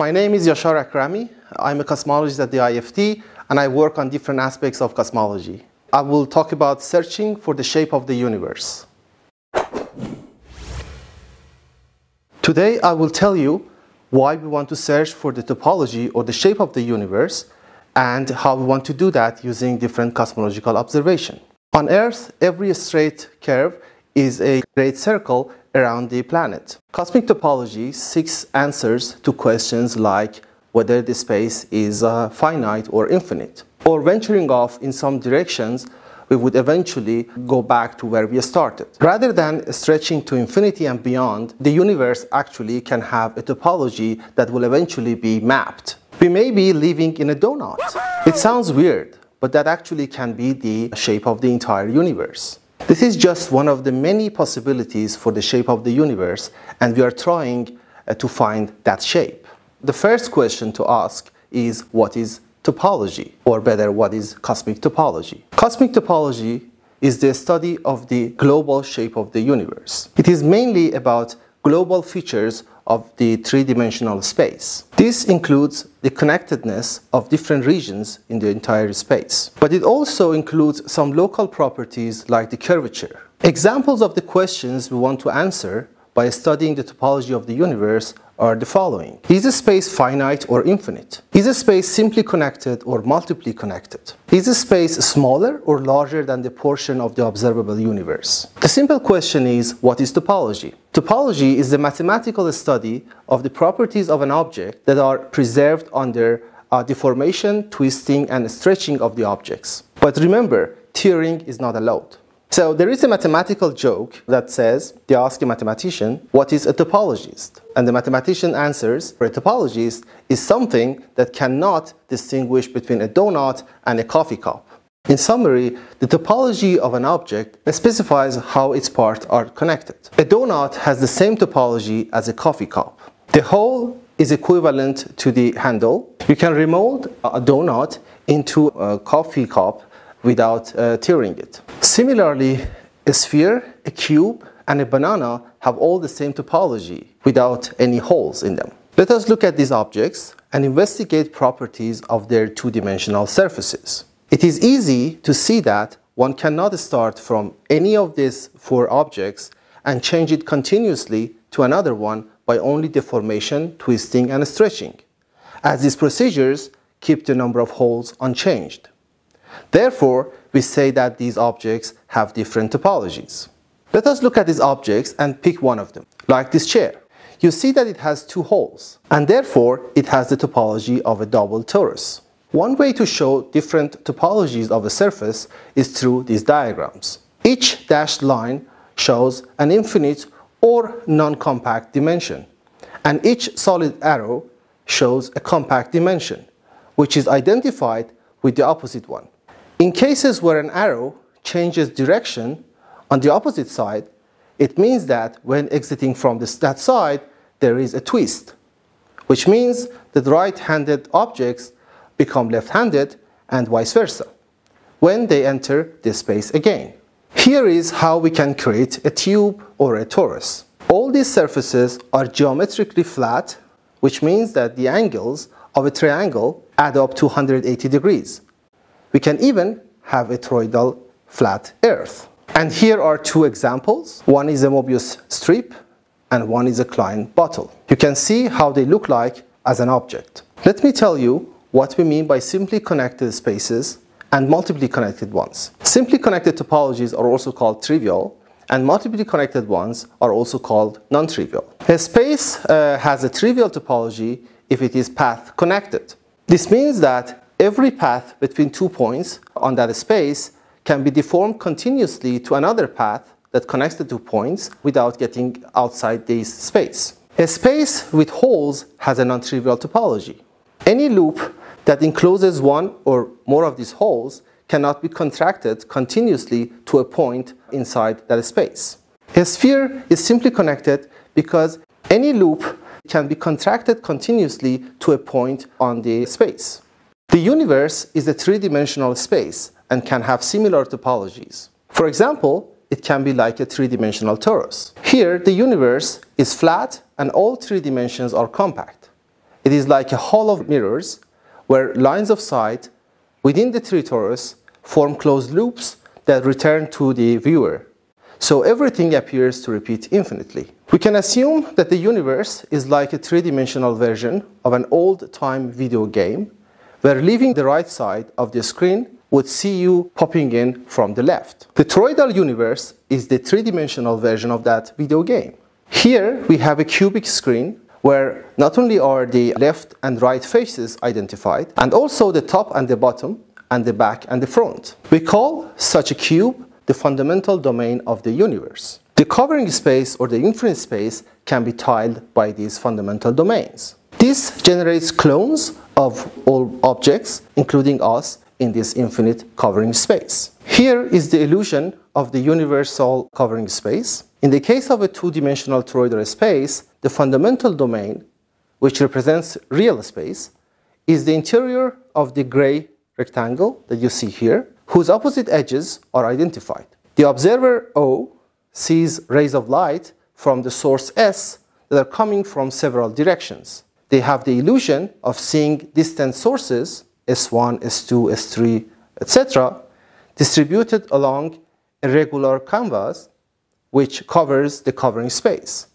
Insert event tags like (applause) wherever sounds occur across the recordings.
My name is Yashar Akrami. I'm a cosmologist at the IFT and I work on different aspects of cosmology. I will talk about searching for the shape of the universe. Today I will tell you why we want to search for the topology or the shape of the universe and how we want to do that using different cosmological observation. On Earth, every straight curve is a great circle around the planet. Cosmic topology seeks answers to questions like whether the space is uh, finite or infinite. Or venturing off in some directions, we would eventually go back to where we started. Rather than stretching to infinity and beyond, the universe actually can have a topology that will eventually be mapped. We may be living in a donut. It sounds weird, but that actually can be the shape of the entire universe. This is just one of the many possibilities for the shape of the universe and we are trying uh, to find that shape. The first question to ask is what is topology or better what is cosmic topology? Cosmic topology is the study of the global shape of the universe. It is mainly about global features of the three-dimensional space. This includes the connectedness of different regions in the entire space. But it also includes some local properties like the curvature. Examples of the questions we want to answer by studying the topology of the universe are the following. Is a space finite or infinite? Is a space simply connected or multiply connected? Is a space smaller or larger than the portion of the observable universe? The simple question is, what is topology? Topology is the mathematical study of the properties of an object that are preserved under uh, deformation, twisting, and stretching of the objects. But remember, tearing is not allowed. So there is a mathematical joke that says, they ask a mathematician, what is a topologist? And the mathematician answers, a topologist is something that cannot distinguish between a donut and a coffee cup. In summary, the topology of an object specifies how its parts are connected. A donut has the same topology as a coffee cup. The hole is equivalent to the handle. You can remold a donut into a coffee cup without uh, tearing it. Similarly, a sphere, a cube, and a banana have all the same topology without any holes in them. Let us look at these objects and investigate properties of their two-dimensional surfaces. It is easy to see that one cannot start from any of these four objects and change it continuously to another one by only deformation, twisting, and stretching, as these procedures keep the number of holes unchanged. Therefore, we say that these objects have different topologies. Let us look at these objects and pick one of them, like this chair. You see that it has two holes, and therefore it has the topology of a double torus. One way to show different topologies of a surface is through these diagrams. Each dashed line shows an infinite or non-compact dimension, and each solid arrow shows a compact dimension, which is identified with the opposite one. In cases where an arrow changes direction on the opposite side, it means that when exiting from this, that side, there is a twist, which means that right-handed objects become left-handed and vice versa when they enter this space again. Here is how we can create a tube or a torus. All these surfaces are geometrically flat, which means that the angles of a triangle add up to 180 degrees. We can even have a toroidal flat earth. And here are two examples. One is a Mobius strip and one is a Klein bottle. You can see how they look like as an object. Let me tell you what we mean by simply connected spaces and multiply connected ones. Simply connected topologies are also called trivial and multiply connected ones are also called non-trivial. A space uh, has a trivial topology if it is path connected. This means that Every path between two points on that space can be deformed continuously to another path that connects the two points without getting outside this space. A space with holes has a non-trivial topology. Any loop that encloses one or more of these holes cannot be contracted continuously to a point inside that space. A sphere is simply connected because any loop can be contracted continuously to a point on the space. The universe is a three-dimensional space and can have similar topologies. For example, it can be like a three-dimensional torus. Here, the universe is flat and all three dimensions are compact. It is like a hall of mirrors where lines of sight within the three torus form closed loops that return to the viewer. So everything appears to repeat infinitely. We can assume that the universe is like a three-dimensional version of an old-time video game where leaving the right side of the screen would see you popping in from the left. The toroidal universe is the three-dimensional version of that video game. Here we have a cubic screen where not only are the left and right faces identified, and also the top and the bottom, and the back and the front. We call such a cube the fundamental domain of the universe. The covering space or the inference space can be tiled by these fundamental domains. This generates clones of all objects, including us, in this infinite covering space. Here is the illusion of the universal covering space. In the case of a two-dimensional toroidal space, the fundamental domain, which represents real space, is the interior of the gray rectangle that you see here, whose opposite edges are identified. The observer O sees rays of light from the source S that are coming from several directions they have the illusion of seeing distant sources, S1, S2, S3, etc., distributed along a regular canvas which covers the covering space,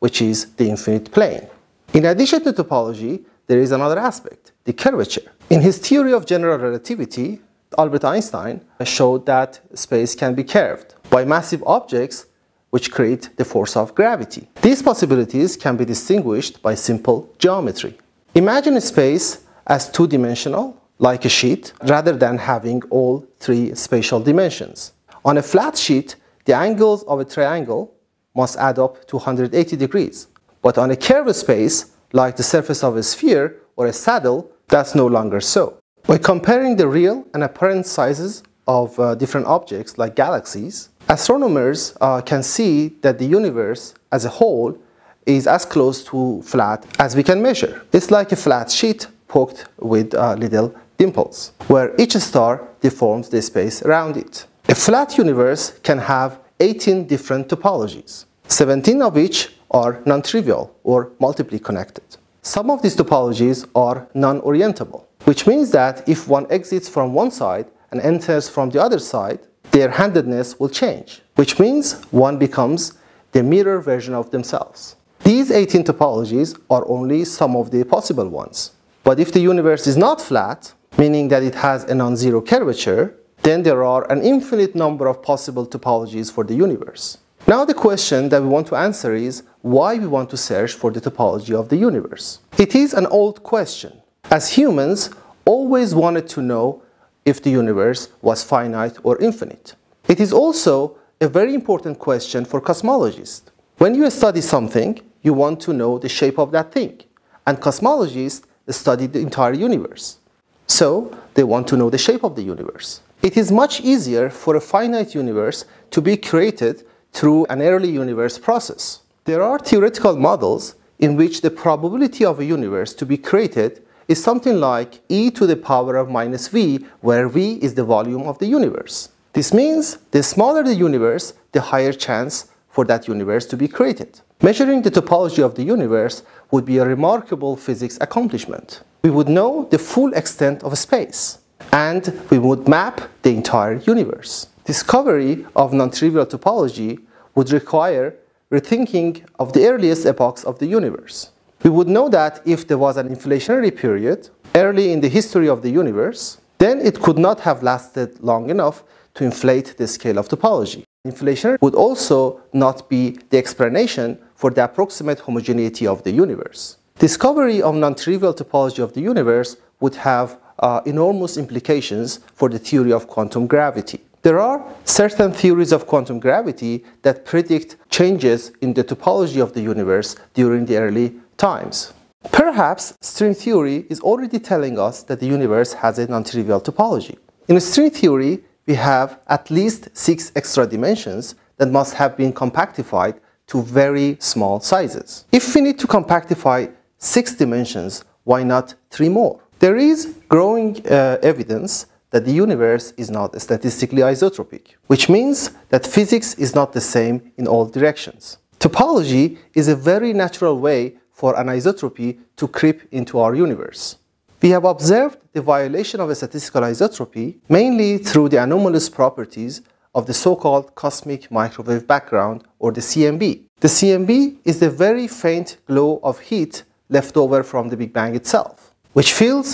which is the infinite plane. In addition to topology, there is another aspect, the curvature. In his theory of general relativity, Albert Einstein showed that space can be curved by massive objects which create the force of gravity. These possibilities can be distinguished by simple geometry. Imagine space as two-dimensional, like a sheet, rather than having all three spatial dimensions. On a flat sheet, the angles of a triangle must add up to 180 degrees. But on a curved space, like the surface of a sphere or a saddle, that's no longer so. By comparing the real and apparent sizes of uh, different objects like galaxies, Astronomers uh, can see that the universe as a whole is as close to flat as we can measure. It's like a flat sheet poked with uh, little dimples, where each star deforms the space around it. A flat universe can have 18 different topologies, 17 of which are non-trivial or multiply connected. Some of these topologies are non-orientable, which means that if one exits from one side and enters from the other side, their handedness will change, which means one becomes the mirror version of themselves. These 18 topologies are only some of the possible ones. But if the universe is not flat, meaning that it has a non-zero curvature, then there are an infinite number of possible topologies for the universe. Now the question that we want to answer is why we want to search for the topology of the universe. It is an old question. As humans, always wanted to know if the universe was finite or infinite. It is also a very important question for cosmologists. When you study something, you want to know the shape of that thing. And cosmologists study the entire universe. So they want to know the shape of the universe. It is much easier for a finite universe to be created through an early universe process. There are theoretical models in which the probability of a universe to be created is something like e to the power of minus v, where v is the volume of the universe. This means the smaller the universe, the higher chance for that universe to be created. Measuring the topology of the universe would be a remarkable physics accomplishment. We would know the full extent of space, and we would map the entire universe. Discovery of non-trivial topology would require rethinking of the earliest epochs of the universe. We would know that if there was an inflationary period early in the history of the universe, then it could not have lasted long enough to inflate the scale of topology. Inflation would also not be the explanation for the approximate homogeneity of the universe. Discovery of non-trivial topology of the universe would have uh, enormous implications for the theory of quantum gravity. There are certain theories of quantum gravity that predict changes in the topology of the universe during the early times. Perhaps string theory is already telling us that the universe has a non-trivial topology. In string theory, we have at least six extra dimensions that must have been compactified to very small sizes. If we need to compactify six dimensions, why not three more? There is growing uh, evidence that the universe is not statistically isotropic, which means that physics is not the same in all directions. Topology is a very natural way for anisotropy to creep into our universe. We have observed the violation of statistical isotropy mainly through the anomalous properties of the so-called cosmic microwave background or the CMB. The CMB is the very faint glow of heat left over from the Big Bang itself, which fills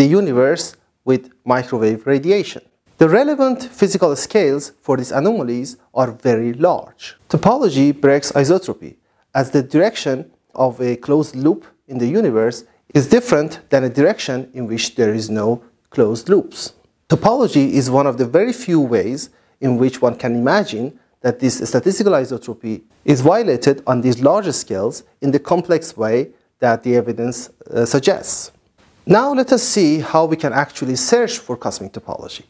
the universe with microwave radiation. The relevant physical scales for these anomalies are very large. Topology breaks isotropy as the direction of a closed loop in the universe is different than a direction in which there is no closed loops. Topology is one of the very few ways in which one can imagine that this statistical isotropy is violated on these larger scales in the complex way that the evidence uh, suggests. Now let us see how we can actually search for cosmic topology.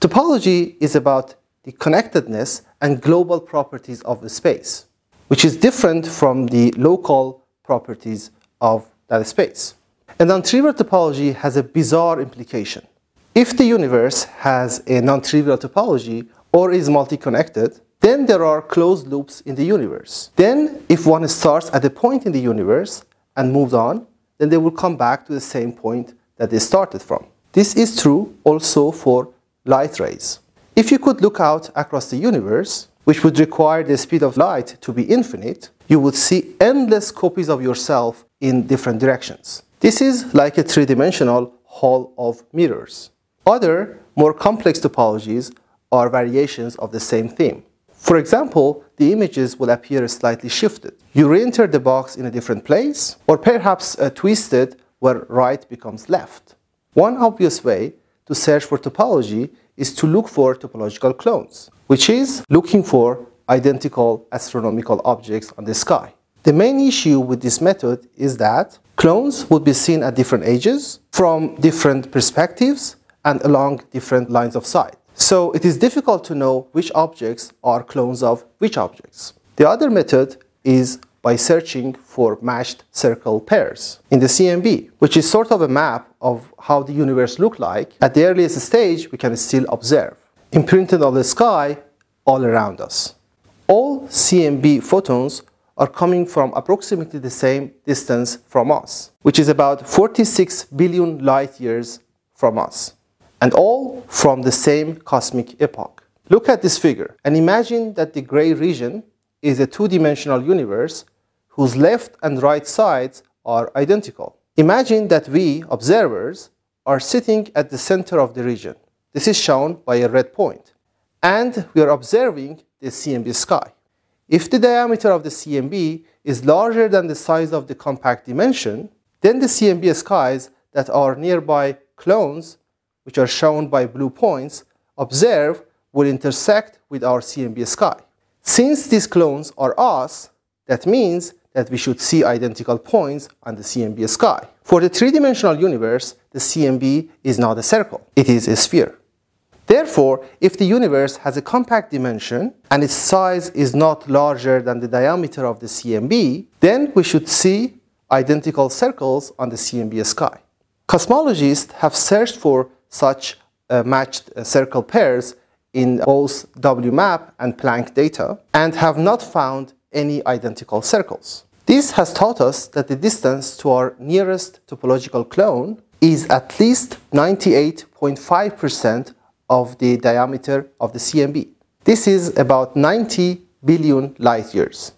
Topology is about the connectedness and global properties of the space which is different from the local properties of that space. A non-trivial topology has a bizarre implication. If the universe has a non-trivial topology or is multi-connected, then there are closed loops in the universe. Then, if one starts at a point in the universe and moves on, then they will come back to the same point that they started from. This is true also for light rays. If you could look out across the universe, which would require the speed of light to be infinite, you would see endless copies of yourself in different directions. This is like a three-dimensional hall of mirrors. Other, more complex topologies are variations of the same theme. For example, the images will appear slightly shifted. You re-enter the box in a different place, or perhaps uh, twisted where right becomes left. One obvious way to search for topology is to look for topological clones which is looking for identical astronomical objects on the sky. The main issue with this method is that clones would be seen at different ages, from different perspectives, and along different lines of sight. So it is difficult to know which objects are clones of which objects. The other method is by searching for matched circle pairs in the CMB, which is sort of a map of how the universe looked like. At the earliest stage, we can still observe imprinted on the sky all around us. All CMB photons are coming from approximately the same distance from us, which is about 46 billion light years from us, and all from the same cosmic epoch. Look at this figure and imagine that the gray region is a two-dimensional universe whose left and right sides are identical. Imagine that we, observers, are sitting at the center of the region. This is shown by a red point. And we are observing the CMB sky. If the diameter of the CMB is larger than the size of the compact dimension, then the CMB skies that are nearby clones, which are shown by blue points, observe, will intersect with our CMB sky. Since these clones are us, that means that we should see identical points on the CMB sky. For the three-dimensional universe, the CMB is not a circle, it is a sphere. Therefore, if the universe has a compact dimension and its size is not larger than the diameter of the CMB, then we should see identical circles on the CMB sky. Cosmologists have searched for such uh, matched uh, circle pairs in both WMAP and Planck data and have not found any identical circles. This has taught us that the distance to our nearest topological clone is at least 98.5% of the diameter of the CMB. This is about 90 billion light years.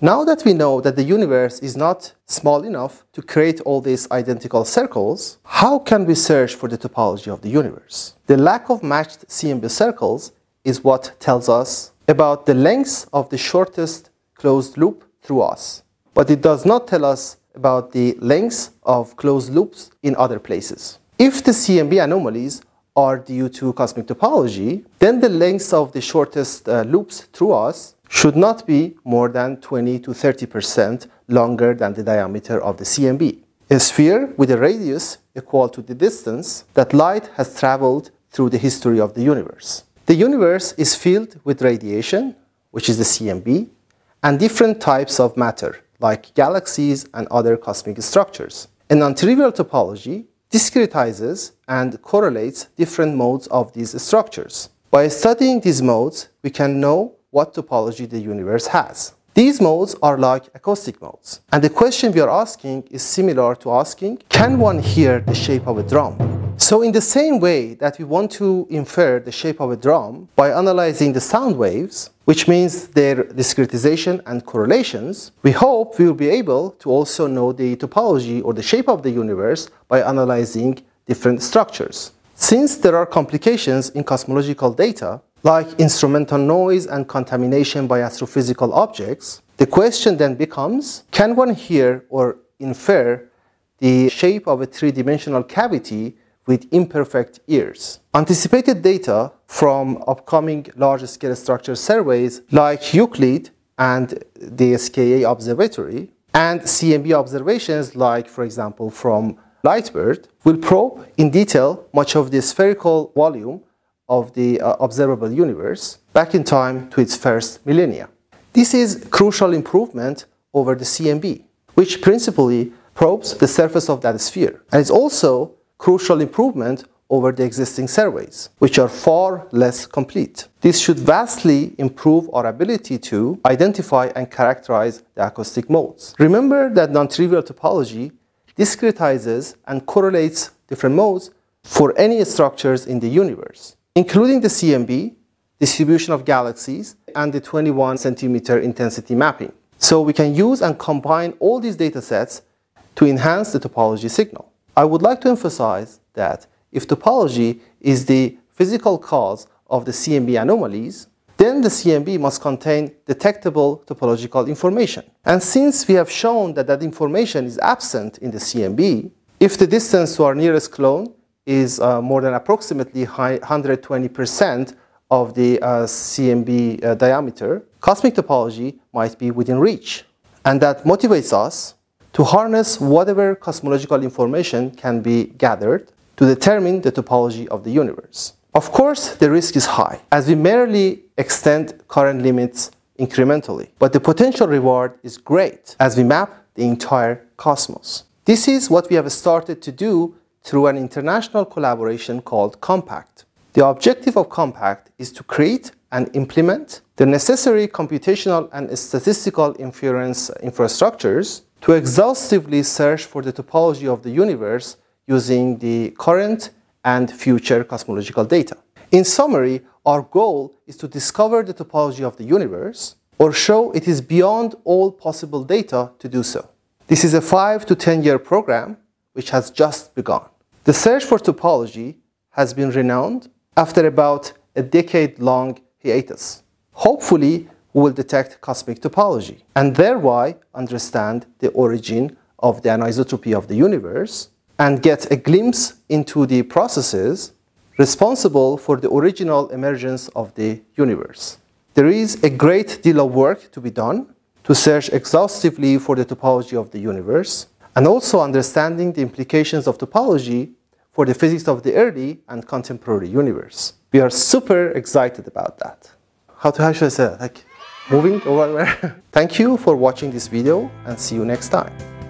Now that we know that the universe is not small enough to create all these identical circles, how can we search for the topology of the universe? The lack of matched CMB circles is what tells us about the length of the shortest closed loop through us. But it does not tell us about the lengths of closed loops in other places. If the CMB anomalies are due to cosmic topology, then the lengths of the shortest uh, loops through us should not be more than 20 to 30% longer than the diameter of the CMB. A sphere with a radius equal to the distance that light has traveled through the history of the universe. The universe is filled with radiation, which is the CMB, and different types of matter, like galaxies and other cosmic structures. A non-trivial topology discretizes and correlates different modes of these structures. By studying these modes, we can know what topology the universe has. These modes are like acoustic modes. And the question we are asking is similar to asking, can one hear the shape of a drum? So in the same way that we want to infer the shape of a drum by analyzing the sound waves, which means their discretization and correlations, we hope we will be able to also know the topology or the shape of the universe by analyzing different structures. Since there are complications in cosmological data, like instrumental noise and contamination by astrophysical objects, the question then becomes, can one hear or infer the shape of a three-dimensional cavity with imperfect ears. Anticipated data from upcoming large-scale structure surveys like Euclid and the SKA Observatory and CMB observations like, for example, from Lightbird will probe in detail much of the spherical volume of the uh, observable universe back in time to its first millennia. This is crucial improvement over the CMB, which principally probes the surface of that sphere. And it's also crucial improvement over the existing surveys, which are far less complete. This should vastly improve our ability to identify and characterize the acoustic modes. Remember that non-trivial topology discretizes and correlates different modes for any structures in the universe, including the CMB, distribution of galaxies, and the 21 centimeter intensity mapping. So we can use and combine all these data sets to enhance the topology signal. I would like to emphasize that if topology is the physical cause of the CMB anomalies, then the CMB must contain detectable topological information. And since we have shown that that information is absent in the CMB, if the distance to our nearest clone is uh, more than approximately 120% of the uh, CMB uh, diameter, cosmic topology might be within reach. And that motivates us to harness whatever cosmological information can be gathered to determine the topology of the universe. Of course, the risk is high, as we merely extend current limits incrementally, but the potential reward is great as we map the entire cosmos. This is what we have started to do through an international collaboration called COMPACT. The objective of COMPACT is to create and implement the necessary computational and statistical inference infrastructures to exhaustively search for the topology of the universe using the current and future cosmological data. In summary, our goal is to discover the topology of the universe or show it is beyond all possible data to do so. This is a 5 to 10 year program which has just begun. The search for topology has been renowned after about a decade long hiatus. Hopefully, who will detect cosmic topology and thereby understand the origin of the anisotropy of the universe and get a glimpse into the processes responsible for the original emergence of the universe. There is a great deal of work to be done to search exhaustively for the topology of the universe and also understanding the implications of topology for the physics of the early and contemporary universe. We are super excited about that. How to, how should I say that? Like, moving over there. (laughs) Thank you for watching this video and see you next time.